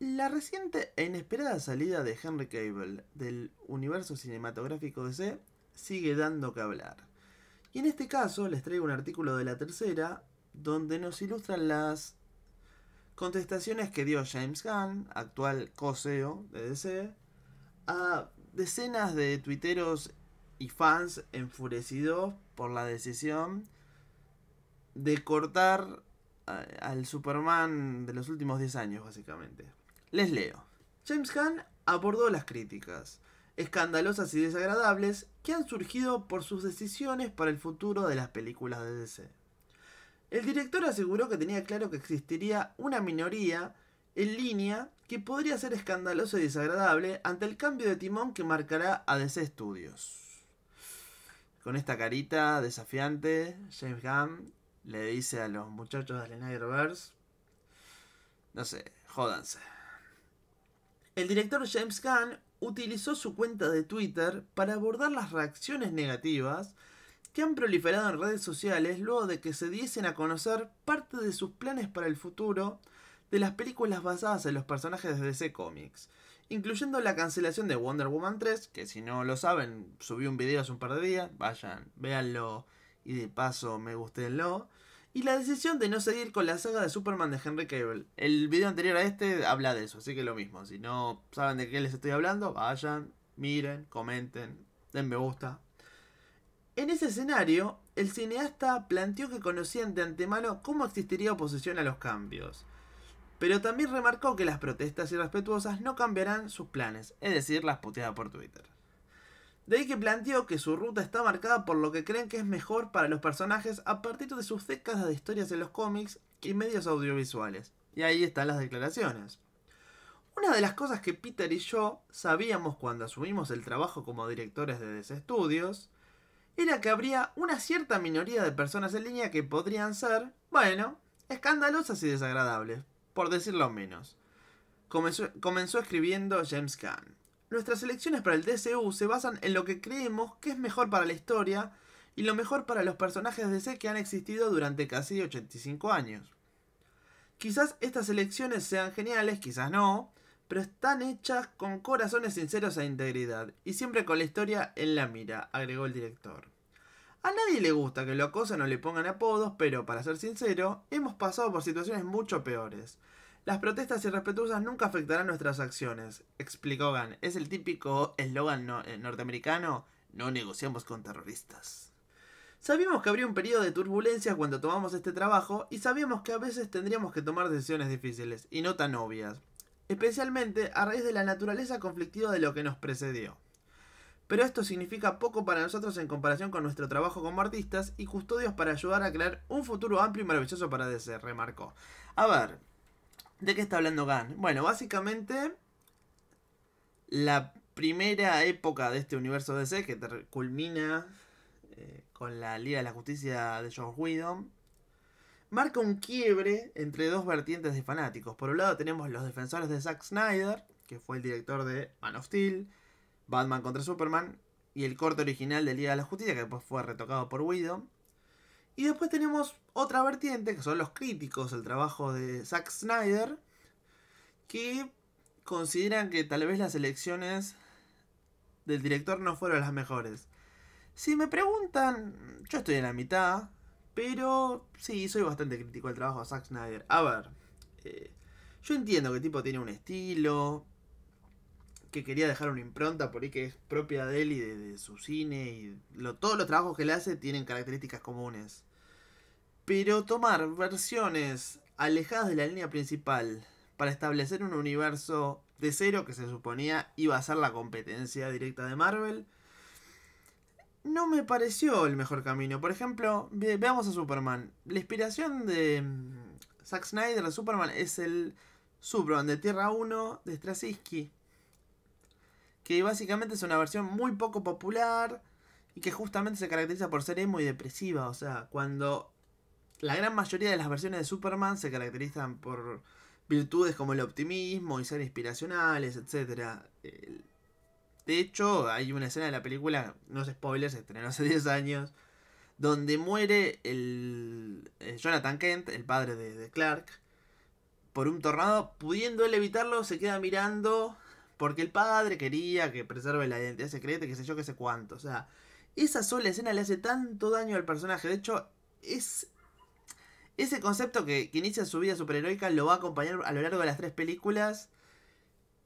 La reciente e inesperada salida de Henry Cable del universo cinematográfico DC sigue dando que hablar. Y en este caso les traigo un artículo de la tercera donde nos ilustran las contestaciones que dio James Gunn, actual co-CEO de DC, a decenas de tuiteros y fans enfurecidos por la decisión de cortar al Superman de los últimos 10 años, básicamente. Les leo. James Gunn abordó las críticas, escandalosas y desagradables, que han surgido por sus decisiones para el futuro de las películas de DC. El director aseguró que tenía claro que existiría una minoría en línea que podría ser escandalosa y desagradable ante el cambio de timón que marcará a DC Studios. Con esta carita desafiante, James Gunn le dice a los muchachos de Snyderverse, no sé, jódanse. El director James Gunn utilizó su cuenta de Twitter para abordar las reacciones negativas que han proliferado en redes sociales luego de que se diesen a conocer parte de sus planes para el futuro de las películas basadas en los personajes de DC Comics, incluyendo la cancelación de Wonder Woman 3, que si no lo saben, subí un video hace un par de días, vayan, véanlo y de paso me gustenlo y la decisión de no seguir con la saga de Superman de Henry Cable. El video anterior a este habla de eso, así que lo mismo. Si no saben de qué les estoy hablando, vayan, miren, comenten, den me gusta. En ese escenario, el cineasta planteó que conocían de antemano cómo existiría oposición a los cambios. Pero también remarcó que las protestas irrespetuosas no cambiarán sus planes, es decir, las puteadas por Twitter. De ahí que planteó que su ruta está marcada por lo que creen que es mejor para los personajes a partir de sus décadas de historias en los cómics y medios audiovisuales. Y ahí están las declaraciones. Una de las cosas que Peter y yo sabíamos cuando asumimos el trabajo como directores de DC era que habría una cierta minoría de personas en línea que podrían ser, bueno, escandalosas y desagradables, por decirlo menos. Comenzó, escribiendo James Gunn. Nuestras elecciones para el DCU se basan en lo que creemos que es mejor para la historia y lo mejor para los personajes DC que han existido durante casi 85 años. Quizás estas elecciones sean geniales, quizás no, pero están hechas con corazones sinceros e integridad, y siempre con la historia en la mira, agregó el director. A nadie le gusta que lo acosen o le pongan apodos, pero para ser sincero, hemos pasado por situaciones mucho peores. Las protestas irrespetuosas nunca afectarán nuestras acciones, explicó Gan. Es el típico eslogan eh, norteamericano, no negociamos con terroristas. Sabíamos que habría un periodo de turbulencia cuando tomamos este trabajo y sabíamos que a veces tendríamos que tomar decisiones difíciles y no tan obvias, especialmente a raíz de la naturaleza conflictiva de lo que nos precedió. Pero esto significa poco para nosotros en comparación con nuestro trabajo como artistas y custodios para ayudar a crear un futuro amplio y maravilloso para DC, remarcó. A ver, ¿De qué está hablando Gunn? Bueno, básicamente la primera época de este universo DC que culmina eh, con la Liga de la Justicia de George Whedon marca un quiebre entre dos vertientes de fanáticos. Por un lado tenemos los defensores de Zack Snyder, que fue el director de Man of Steel, Batman contra Superman y el corte original de Liga de la Justicia que después fue retocado por Whedon y después tenemos otra vertiente, que son los críticos al trabajo de Zack Snyder, que consideran que tal vez las elecciones del director no fueron las mejores. Si me preguntan, yo estoy en la mitad, pero sí, soy bastante crítico al trabajo de Zack Snyder. A ver, eh, yo entiendo que el tipo tiene un estilo, que quería dejar una impronta por ahí que es propia de él y de, su cine y todos los trabajos que le hace tienen características comunes. Pero tomar versiones alejadas de la línea principal para establecer un universo de cero que se suponía iba a ser la competencia directa de Marvel, no me pareció el mejor camino. Por ejemplo, veamos a Superman. La inspiración de mm, Zack Snyder a Superman es el Superman de Tierra 1 de Straczynski. Que básicamente es una versión muy poco popular y que justamente se caracteriza por ser emo y depresiva. O sea, cuando la gran mayoría de las versiones de Superman se caracterizan por virtudes como el optimismo y ser inspiracionales, etc. De hecho, hay una escena de la película, no sé spoilers, se estrenó hace 10 años, donde muere el, eh, Jonathan Kent, el padre de, Clark, por un tornado. Pudiendo él evitarlo, se queda mirando porque el padre quería que preserve la identidad secreta, que sé yo, que sé cuánto. O sea, esa sola escena le hace tanto daño al personaje. De hecho, es ese concepto que, inicia su vida superheroica lo va a acompañar a lo largo de las tres películas.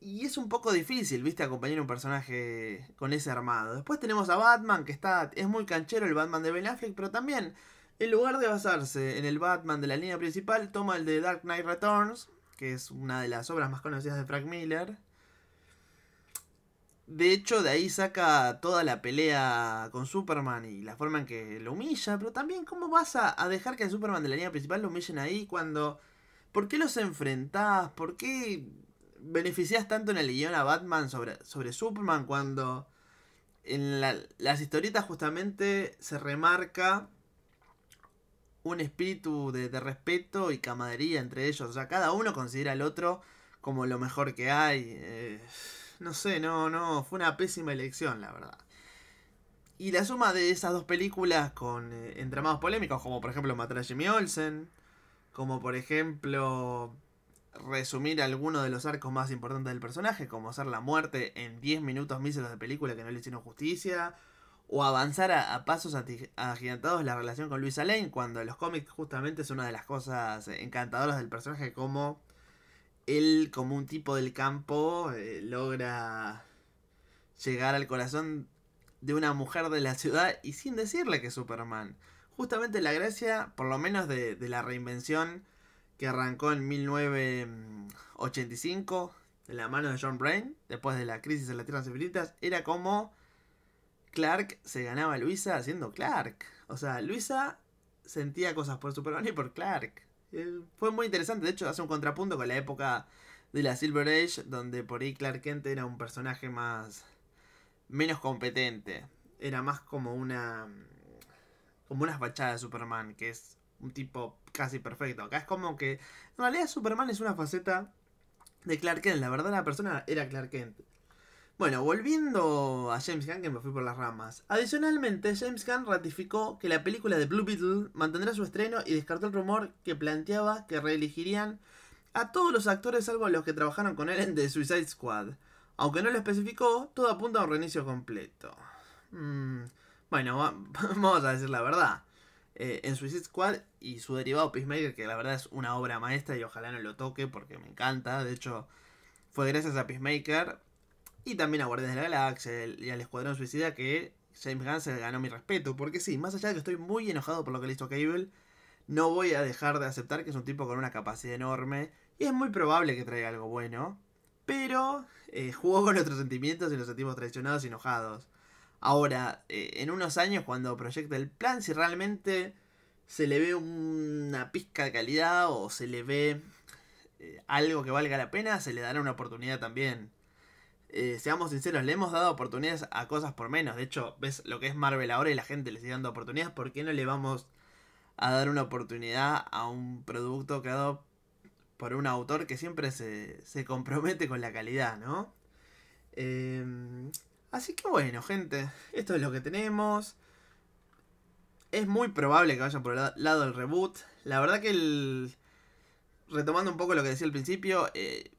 Y es un poco difícil, viste, acompañar un personaje con ese armado. Después tenemos a Batman, que está. es muy canchero el Batman de Ben Affleck, pero también, en lugar de basarse en el Batman de la línea principal, toma el de Dark Knight Returns, que es una de las obras más conocidas de Frank Miller. De hecho, de ahí saca toda la pelea con Superman y la forma en que lo humilla. Pero también, ¿cómo vas a, dejar que a Superman de la línea principal lo humillen ahí cuando... ¿Por qué los enfrentás? ¿Por qué beneficias tanto en el guión a Batman sobre, sobre Superman cuando en las historietas justamente se remarca un espíritu de, respeto y camadería entre ellos? O sea, cada uno considera al otro como lo mejor que hay. Eh no sé, no, no, fue una pésima elección, la verdad. Y la suma de esas dos películas con eh, entramados polémicos, como por ejemplo Matar a Jimmy Olsen, como por ejemplo resumir alguno de los arcos más importantes del personaje, como hacer la muerte en 10 minutos míseros de película que no le hicieron justicia, o avanzar a, pasos agigantados la relación con Luisa Lane, cuando en los cómics justamente es una de las cosas encantadoras del personaje, como él como un tipo del campo eh, logra llegar al corazón de una mujer de la ciudad y sin decirle que es Superman. Justamente la gracia, por lo menos de, la reinvención que arrancó en 1985 de la mano de John Brain, después de la crisis en las Tierras civilitas, era como Clark se ganaba a Luisa haciendo Clark. O sea, Luisa sentía cosas por Superman y por Clark. Eh, fue muy interesante. De hecho, hace un contrapunto con la época de la Silver Age, donde por ahí Clark Kent era un personaje más. menos competente. Era más como una. como una fachada de Superman, que es un tipo casi perfecto. Acá es como que. En realidad, Superman es una faceta de Clark Kent. La verdad, la persona era Clark Kent. Bueno, volviendo a James Gunn, que me fui por las ramas. Adicionalmente, James Gunn ratificó que la película de Blue Beetle mantendrá su estreno y descartó el rumor que planteaba que reelegirían a todos los actores salvo los que trabajaron con él en The Suicide Squad. Aunque no lo especificó, todo apunta a un reinicio completo. Mm, bueno, vamos a decir la verdad. Eh, en Suicide Squad y su derivado Peacemaker, que la verdad es una obra maestra y ojalá no lo toque porque me encanta. De hecho, fue gracias a Peacemaker y también a Guardians de la Galaxia y al Escuadrón Suicida que James Gunn se ganó mi respeto. Porque sí, más allá de que estoy muy enojado por lo que le hizo Cable, no voy a dejar de aceptar que es un tipo con una capacidad enorme. Y es muy probable que traiga algo bueno. Pero eh, jugó con otros sentimientos y nos sentimos traicionados y enojados. Ahora, eh, en unos años cuando proyecta el plan, si realmente se le ve una pizca de calidad o se le ve eh, algo que valga la pena, se le dará una oportunidad también. Eh, seamos sinceros, le hemos dado oportunidades a cosas por menos. De hecho, ves lo que es Marvel ahora y la gente le sigue dando oportunidades. ¿Por qué no le vamos a dar una oportunidad a un producto creado por un autor que siempre se, compromete con la calidad, ¿no? Em, así que bueno, gente, esto es lo que tenemos. Es muy probable que vaya por el lado del reboot. La verdad que el... Retomando un poco lo que decía al principio, eh,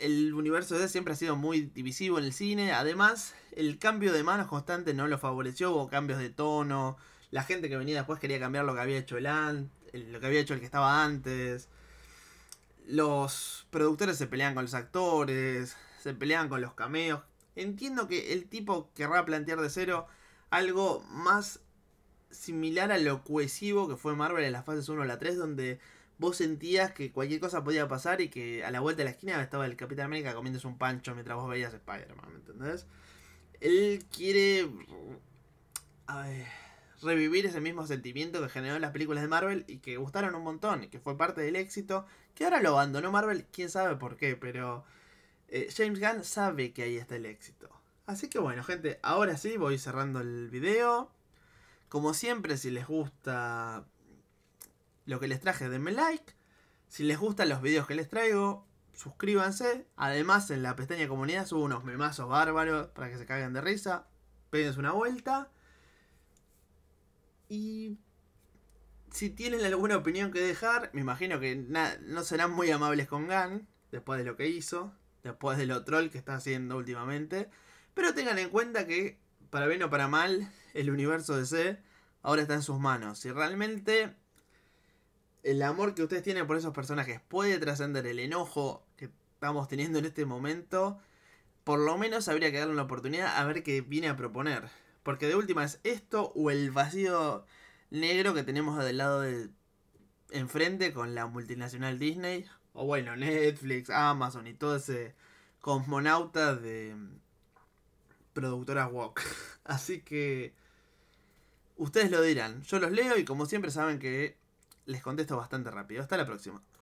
el universo de siempre ha sido muy divisivo en el cine. Además, el cambio de manos constante no lo favoreció. Hubo cambios de tono. La gente que venía después quería cambiar lo que había hecho el, lo que había hecho el que estaba antes. Los productores se pelean con los actores, se pelean con los cameos. Entiendo que el tipo querrá plantear de cero algo más similar a lo cohesivo que fue Marvel en las fases 1 a la 3, donde vos sentías que cualquier cosa podía pasar y que a la vuelta de la esquina estaba el Capitán América comiéndose un pancho mientras vos veías Spider-Man, ¿entendés? Él quiere a ver, revivir ese mismo sentimiento que generó en las películas de Marvel y que gustaron un montón y que fue parte del éxito, que ahora lo abandonó Marvel, quién sabe por qué, pero eh, James Gunn sabe que ahí está el éxito. Así que bueno, gente, ahora sí voy cerrando el video. Como siempre, si les gusta, lo que les traje denme like. Si les gustan los videos que les traigo, suscríbanse. Además, en la pestaña comunidad subo unos memazos bárbaros para que se caguen de risa. Péguense una vuelta. Y si tienen alguna opinión que dejar, me imagino que no serán muy amables con Gan después de lo que hizo, después de lo troll que está haciendo últimamente. Pero tengan en cuenta que, para bien o para mal, el universo de C ahora está en sus manos. Si realmente el amor que ustedes tienen por esos personajes puede trascender el enojo que estamos teniendo en este momento, por lo menos habría que darle una oportunidad a ver qué viene a proponer. Porque de última es esto o el vacío negro que tenemos del lado de enfrente con la multinacional Disney, o bueno, Netflix, Amazon y todo ese cosmonauta de productoras Walk. Así que ustedes lo dirán. Yo los leo y como siempre saben que les contesto bastante rápido. Hasta la próxima.